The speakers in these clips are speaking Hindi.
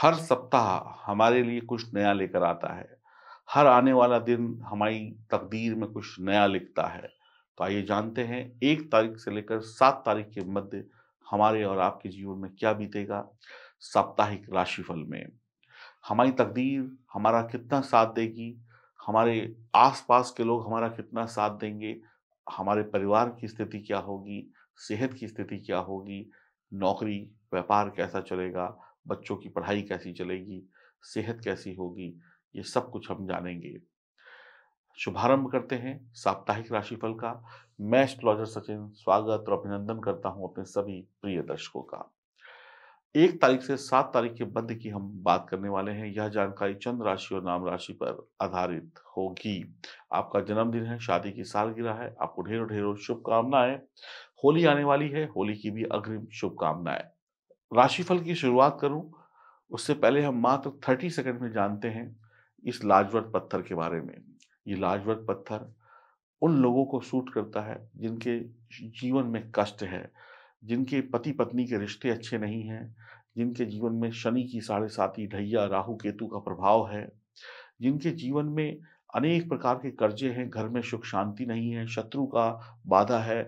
हर सप्ताह हमारे लिए कुछ नया लेकर आता है हर आने वाला दिन हमारी तकदीर में कुछ नया लिखता है तो आइए जानते हैं एक तारीख से लेकर सात तारीख के मध्य हमारे और आपके जीवन में क्या बीतेगा साप्ताहिक राशिफल में हमारी तकदीर हमारा कितना साथ देगी हमारे आसपास के लोग हमारा कितना साथ देंगे हमारे परिवार की स्थिति क्या होगी सेहत की स्थिति क्या होगी नौकरी व्यापार कैसा चलेगा बच्चों की पढ़ाई कैसी चलेगी सेहत कैसी होगी ये सब कुछ हम जानेंगे शुभारंभ करते हैं साप्ताहिक राशिफल का मैं एस्ट्रोलॉजर सचिन स्वागत और अभिनंदन करता हूं अपने सभी प्रिय दर्शकों का एक तारीख से सात तारीख के मध्य की हम बात करने वाले हैं यह जानकारी चंद्र राशि और नाम राशि पर आधारित होगी आपका जन्मदिन है शादी की सालगिरह है आपको ढेरों ढेरों शुभकामनाएं होली आने वाली है होली की भी अग्रिम शुभकामनाएं राशिफल की शुरुआत करूं उससे पहले हम मात्र थर्टी सेकंड में जानते हैं इस लाजवत पत्थर के बारे में ये लाजवत पत्थर उन लोगों को सूट करता है जिनके जीवन में कष्ट है जिनके पति पत्नी के रिश्ते अच्छे नहीं हैं जिनके जीवन में शनि की साढ़े साथी ढैया राहु केतु का प्रभाव है जिनके जीवन में अनेक प्रकार के कर्जे हैं घर में सुख शांति नहीं है शत्रु का बाधा है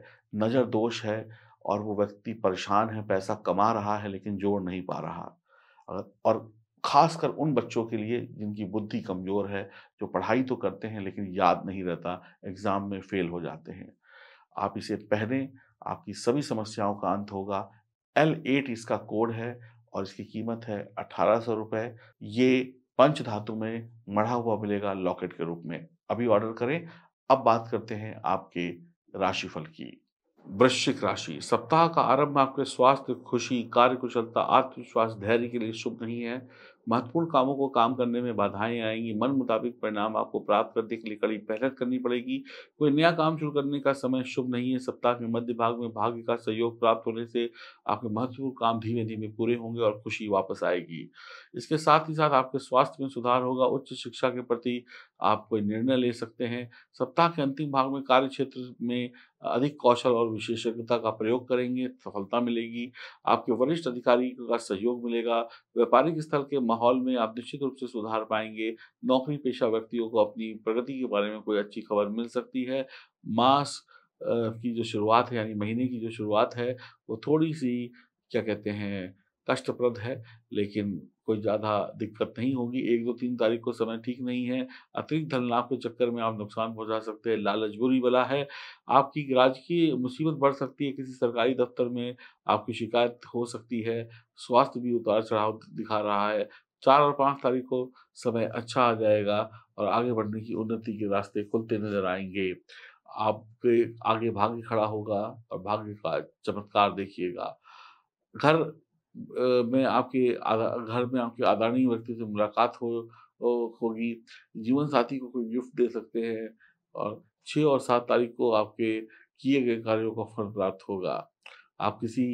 नज़र दोष है और वो व्यक्ति परेशान है पैसा कमा रहा है लेकिन जोड़ नहीं पा रहा अगर और खासकर उन बच्चों के लिए जिनकी बुद्धि कमज़ोर है जो पढ़ाई तो करते हैं लेकिन याद नहीं रहता एग्ज़ाम में फेल हो जाते हैं आप इसे पहने आपकी सभी समस्याओं का अंत होगा एल एट इसका कोड है और इसकी कीमत है अठारह सौ रुपये ये पंच धातु में मढ़ा हुआ मिलेगा लॉकेट के रूप में अभी ऑर्डर करें अब बात करते हैं आपके राशिफल की वृश्चिक राशि सप्ताह का आरंभ आपके स्वास्थ्य खुशी कार्य कुशलता आत्मविश्वास धैर्य के लिए शुभ नहीं है महत्वपूर्ण कामों को काम करने में बाधाएं आएंगी मन मुताबिक परिणाम आपको प्राप्त करने के लिए कड़ी मेहनत करनी पड़ेगी कोई नया काम शुरू करने का समय शुभ नहीं है सप्ताह के मध्य भाग में भाग्य का सहयोग प्राप्त होने से आपके महत्वपूर्ण काम धीमे धीमे पूरे होंगे और खुशी वापस आएगी इसके साथ ही साथ आपके स्वास्थ्य में सुधार होगा उच्च शिक्षा के प्रति आप कोई निर्णय ले सकते हैं सप्ताह के अंतिम भाग में कार्य क्षेत्र में अधिक कौशल और विशेषज्ञता का प्रयोग करेंगे सफलता मिलेगी आपके वरिष्ठ अधिकारी का सहयोग मिलेगा व्यापारिक स्थल के माहौल में आप निश्चित रूप से सुधार पाएंगे नौकरी पेशा व्यक्तियों को अपनी प्रगति के बारे में कोई अच्छी खबर मिल सकती है मास की जो शुरुआत है यानी महीने की जो शुरुआत है वो थोड़ी सी क्या कहते हैं कष्टप्रद है लेकिन कोई ज़्यादा दिक्कत नहीं होगी एक दो तीन तारीख को समय ठीक नहीं है अतिरिक्त धन लाभ के चक्कर में आप नुकसान पहुंचा सकते हैं लालच बुरी बला है आपकी राजकीय मुसीबत बढ़ सकती है किसी सरकारी दफ्तर में आपकी शिकायत हो सकती है स्वास्थ्य भी उतार चढ़ाव दिखा रहा है चार और पांच तारीख को समय अच्छा आ जाएगा और आगे बढ़ने की उन्नति के रास्ते खुलते नजर आएंगे आपके आगे भाग्य खड़ा होगा और भाग्य का चमत्कार देखिएगा घर में आपके घर में आपके आदानी व्यक्ति से मुलाकात हो होगी जीवन साथी को कोई गिफ्ट दे सकते हैं और छः और सात तारीख को आपके किए गए कार्यों का फल प्राप्त होगा आप किसी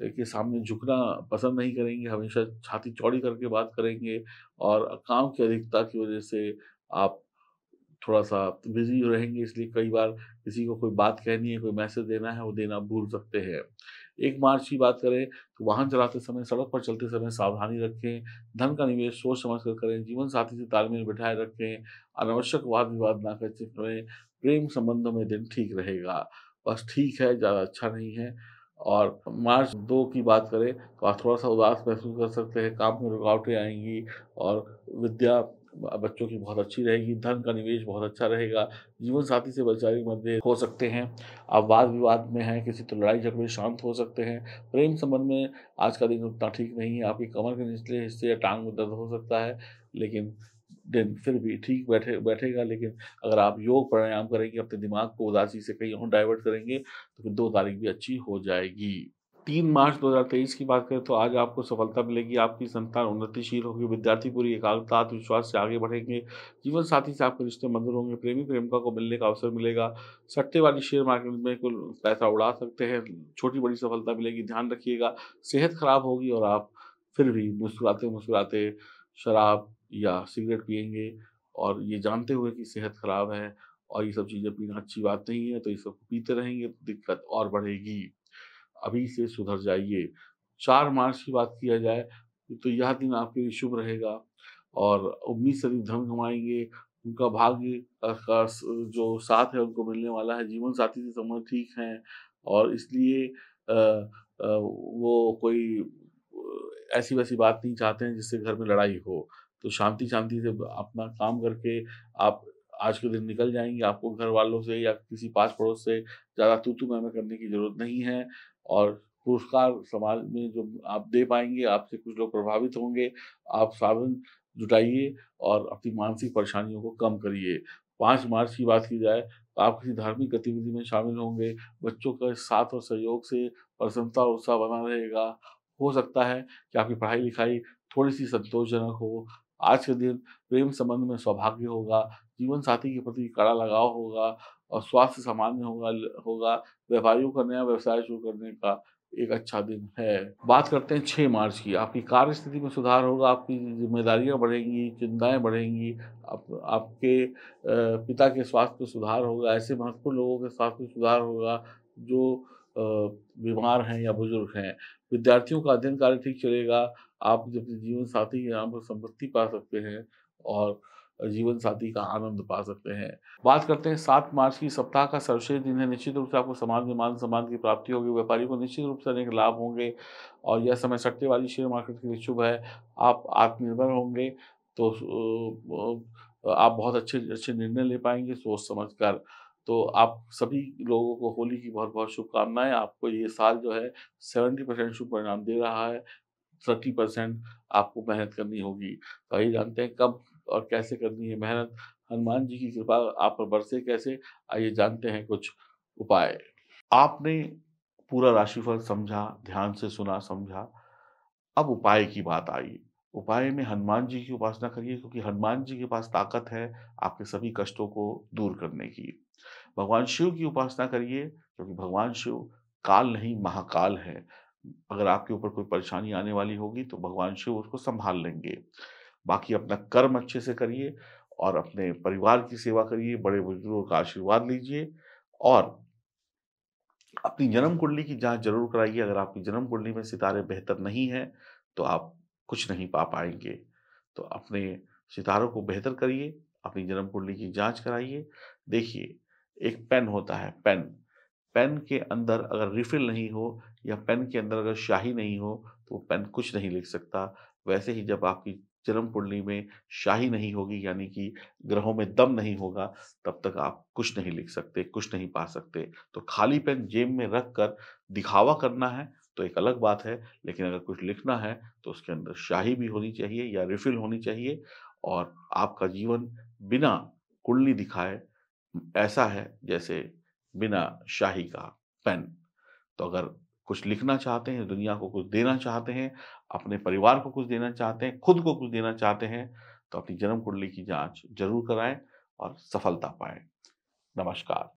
के सामने झुकना पसंद नहीं करेंगे हमेशा छाती चौड़ी करके बात करेंगे और काम की अधिकता की वजह से आप थोड़ा सा बिजी रहेंगे इसलिए कई बार किसी को कोई बात कहनी है कोई मैसेज देना है वो देना भूल सकते हैं एक मार्च की बात करें तो वाहन चलाते समय सड़क पर चलते समय सावधानी रखें धन का निवेश सोच समझ कर करें जीवन साथी से तालमेल बिठाए रखें अनावश्यक वाद विवाद ना करें प्रेम संबंधों में दिन ठीक रहेगा बस ठीक है ज़्यादा अच्छा नहीं है और मार्च दो की बात करें तो आप थोड़ा सा उदास महसूस कर सकते हैं काम में रुकावटें आएंगी और विद्या बच्चों की बहुत अच्छी रहेगी धन का निवेश बहुत अच्छा रहेगा जीवन साथी से वैचारिक मतभेद हो सकते हैं आप वाद विवाद में हैं किसी तो लड़ाई झगड़े शांत हो सकते हैं प्रेम संबंध में आज का दिन उतना ठीक नहीं है आपकी कमर के निचले हिस्से या टांग में दर्द हो सकता है लेकिन दिन फिर भी ठीक बैठे बैठेगा लेकिन अगर आप योग प्राणायाम करेंगे अपने दिमाग को उदासी से कहीं और डाइवर्ट करेंगे तो फिर दो तारीख भी अच्छी हो जाएगी तीन मार्च 2023 की बात करें तो आज आपको सफलता मिलेगी आपकी संतान उन्नतिशील होगी विद्यार्थी पूरी एकाग्रता आत्मविश्वास से आगे बढ़ेंगे जीवन साथी से आपके रिश्ते मधुर होंगे प्रेमी प्रेमिका को मिलने का अवसर मिलेगा सट्टेबाजी शेयर मार्केट में कुल पैसा उड़ा सकते हैं छोटी बड़ी सफलता मिलेगी ध्यान रखिएगा सेहत खराब होगी और आप फिर भी मुस्कुराते मुस्कुराते शराब या सिगरेट पियेंगे और ये जानते हुए कि सेहत खराब है और ये सब चीज़ें पीना अच्छी बात नहीं है तो ये सब पीते रहेंगे तो दिक्कत और बढ़ेगी अभी से सुधर जाइए चार मार्च की बात किया जाए तो यह दिन आपके लिए शुभ रहेगा और उम्मीद से धन कमाएंगे उनका भाग्य जो साथ है उनको मिलने वाला है जीवन साथी से संबंध ठीक है और इसलिए वो कोई ऐसी वैसी बात नहीं चाहते हैं जिससे घर में लड़ाई हो तो शांति शांति से अपना काम करके आप आज के दिन निकल जाएंगे आपको घर वालों से या किसी पास पड़ोस से ज़्यादा तू तू मैं करने की ज़रूरत नहीं है और पुरस्कार समाज में जो आप दे पाएंगे आपसे कुछ लोग प्रभावित होंगे आप साधन जुटाइए और अपनी मानसिक परेशानियों को कम करिए पाँच मार्च की बात की जाए तो आप किसी धार्मिक गतिविधि में शामिल होंगे बच्चों का साथ और सहयोग से प्रसन्नता और उत्साह बना रहेगा हो सकता है कि आपकी पढ़ाई लिखाई थोड़ी सी संतोषजनक हो आज के दिन प्रेम संबंध में सौभाग्य होगा जीवन साथी के प्रति कड़ा लगाव होगा और स्वास्थ्य सामान्य होगा होगा व्यापारियों का नया व्यवसाय शुरू करने का एक अच्छा दिन है बात करते हैं छः मार्च की आपकी कार्य स्थिति में सुधार होगा आपकी जिम्मेदारियां बढ़ेंगी चिंताएं बढ़ेंगी आप, आपके पिता के स्वास्थ्य में सुधार होगा ऐसे महत्वपूर्ण लोगों के स्वास्थ्य में सुधार होगा जो बीमार हैं या बुजुर्ग हैं विद्यार्थियों का अध्ययन कार्य ठीक चलेगा आप जब जीवन साथी के नाम पर संपत्ति पा सकते हैं और जीवन साथी का आनंद पा सकते हैं बात करते हैं सात मार्च की सप्ताह का सर्वश्रेष्ठ दिन है निश्चित रूप से आपको समाज में मान सम्मान की प्राप्ति होगी व्यापारी को निश्चित रूप से अनेक लाभ होंगे और यह समय सट्टे वाली शेयर मार्केट के लिए शुभ है आप आत्मनिर्भर होंगे तो आप बहुत अच्छे अच्छे निर्णय ले पाएंगे सोच समझ कर तो आप सभी लोगों को होली की बहुत बहुत शुभकामनाएं आपको ये साल जो है सेवेंटी परसेंट शुभ परिणाम दे रहा है थर्टी परसेंट आपको मेहनत करनी होगी तो आइए जानते हैं कब और कैसे करनी है मेहनत हनुमान जी की कृपा आप पर बरसे कैसे आइए जानते हैं कुछ उपाय आपने पूरा राशिफल समझा ध्यान से सुना समझा अब उपाय की बात आई उपाय में हनुमान जी की उपासना करिए क्योंकि हनुमान जी के पास ताकत है आपके सभी कष्टों को दूर करने की भगवान शिव की उपासना करिए क्योंकि भगवान शिव काल नहीं महाकाल है अगर आपके ऊपर कोई परेशानी आने वाली होगी तो भगवान शिव उसको संभाल लेंगे बाकी अपना कर्म अच्छे से करिए और अपने परिवार की सेवा करिए बड़े बुजुर्गों का आशीर्वाद लीजिए और अपनी जन्म कुंडली की जांच जरूर कराइए अगर आपकी जन्म कुंडली में सितारे बेहतर नहीं हैं तो आप कुछ नहीं पा पाएंगे तो अपने सितारों को बेहतर करिए अपनी जन्म कुंडली की जांच कराइए देखिए एक पेन होता है पेन पेन के अंदर अगर रिफिल नहीं हो या पेन के अंदर अगर शाही नहीं हो तो पेन कुछ नहीं लिख सकता वैसे ही जब आपकी जन्म कुंडली में शाही नहीं होगी यानी कि ग्रहों में दम नहीं होगा तब तक आप कुछ नहीं लिख सकते कुछ नहीं पा सकते तो खाली पेन जेब में रख कर दिखावा करना है तो एक अलग बात है लेकिन अगर कुछ लिखना है तो उसके अंदर शाही भी होनी चाहिए या रिफिल होनी चाहिए और आपका जीवन बिना कुंडली दिखाए ऐसा है जैसे बिना शाही का पेन तो अगर कुछ लिखना चाहते हैं दुनिया को कुछ देना चाहते हैं अपने परिवार को कुछ देना चाहते हैं खुद को कुछ देना चाहते हैं तो अपनी जन्म कुंडली की जांच जरूर कराएं और सफलता पाएं नमस्कार